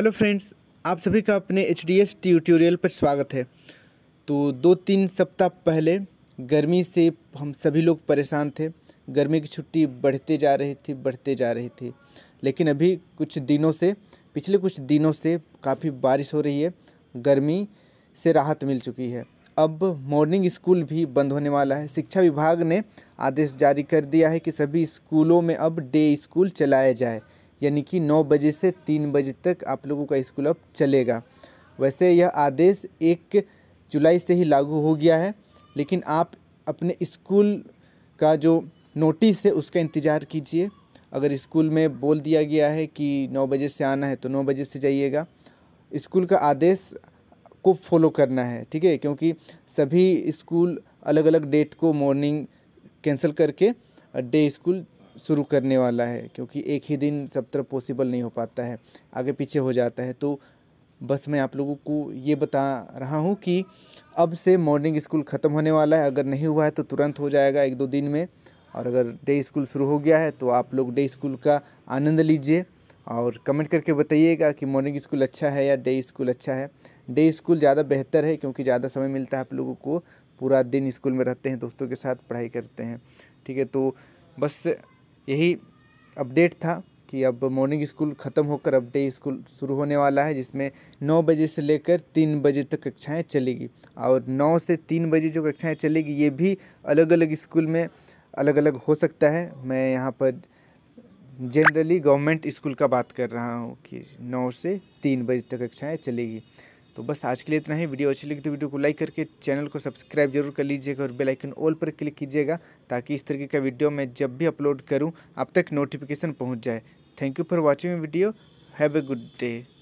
hello friends आप सभी का अपने एच डी एस ट्यूटोरियल पर स्वागत है तो दो तीन सप्ताह पहले गर्मी से हम सभी लोग परेशान थे गर्मी की छुट्टी बढ़ते जा रही थी बढ़ते जा रही थी लेकिन अभी कुछ दिनों से पिछले कुछ दिनों से काफ़ी बारिश हो रही है गर्मी से राहत मिल चुकी है अब मॉर्निंग स्कूल भी बंद होने वाला है शिक्षा विभाग ने आदेश जारी कर दिया है कि सभी स्कूलों में अब डे स्कूल चलाया जाए यानी कि नौ बजे से तीन बजे तक आप लोगों का स्कूल अब चलेगा वैसे यह आदेश एक जुलाई से ही लागू हो गया है लेकिन आप अपने स्कूल का जो नोटिस है उसका इंतज़ार कीजिए अगर स्कूल में बोल दिया गया है कि नौ बजे से आना है तो नौ बजे से जाइएगा स्कूल का आदेश को फॉलो करना है ठीक है क्योंकि सभी स्कूल अलग अलग डेट को मॉर्निंग कैंसिल करके डे स्कूल शुरू करने वाला है क्योंकि एक ही दिन सब तरफ पॉसिबल नहीं हो पाता है आगे पीछे हो जाता है तो बस मैं आप लोगों को ये बता रहा हूँ कि अब से मॉर्निंग स्कूल ख़त्म होने वाला है अगर नहीं हुआ है तो तुरंत हो जाएगा एक दो दिन में और अगर डे स्कूल शुरू हो गया है तो आप लोग डे स्कूल का आनंद लीजिए और कमेंट करके बताइएगा कि मॉर्निंग स्कूल अच्छा है या डे स्कूल अच्छा है डे स्कूल ज़्यादा बेहतर है क्योंकि ज़्यादा समय मिलता है आप लोगों को पूरा दिन स्कूल में रहते हैं दोस्तों के साथ पढ़ाई करते हैं ठीक है तो बस यही अपडेट था कि अब मॉर्निंग स्कूल ख़त्म होकर अब डे स्कूल शुरू होने वाला है जिसमें नौ बजे से लेकर तीन बजे तक कक्षाएं चलेगी और नौ से तीन बजे जो कक्षाएं चलेगी ये भी अलग अलग स्कूल में अलग अलग हो सकता है मैं यहाँ पर जनरली गवर्नमेंट स्कूल का बात कर रहा हूँ कि नौ से तीन बजे तक कक्षाएँ चलेगी तो बस आज के लिए इतना ही वीडियो अच्छी लगी तो वीडियो को लाइक करके चैनल को सब्सक्राइब जरूर कर लीजिएगा और बेल आइकन ऑल पर क्लिक कीजिएगा ताकि इस तरीके का वीडियो मैं जब भी अपलोड करूं आप तक नोटिफिकेशन पहुंच जाए thank you for watching video have a good day